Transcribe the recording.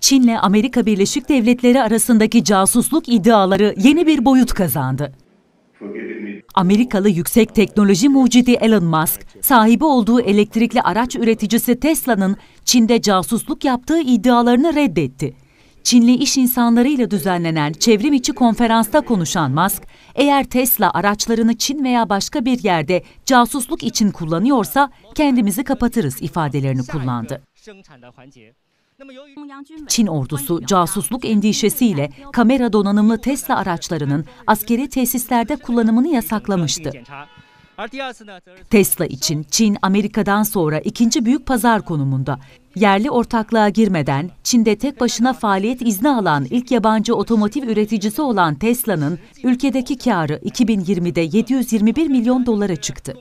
Çin'le Amerika Birleşik Devletleri arasındaki casusluk iddiaları yeni bir boyut kazandı. Amerikalı yüksek teknoloji mucidi Elon Musk, sahibi olduğu elektrikli araç üreticisi Tesla'nın Çin'de casusluk yaptığı iddialarını reddetti. Çinli iş insanlarıyla düzenlenen çevrim içi konferansta konuşan Musk, eğer Tesla araçlarını Çin veya başka bir yerde casusluk için kullanıyorsa kendimizi kapatırız ifadelerini kullandı. Çin ordusu casusluk endişesiyle kamera donanımlı Tesla araçlarının askeri tesislerde kullanımını yasaklamıştı. Tesla için Çin Amerika'dan sonra ikinci büyük pazar konumunda. Yerli ortaklığa girmeden Çin'de tek başına faaliyet izni alan ilk yabancı otomotiv üreticisi olan Tesla'nın ülkedeki karı 2020'de 721 milyon dolara çıktı.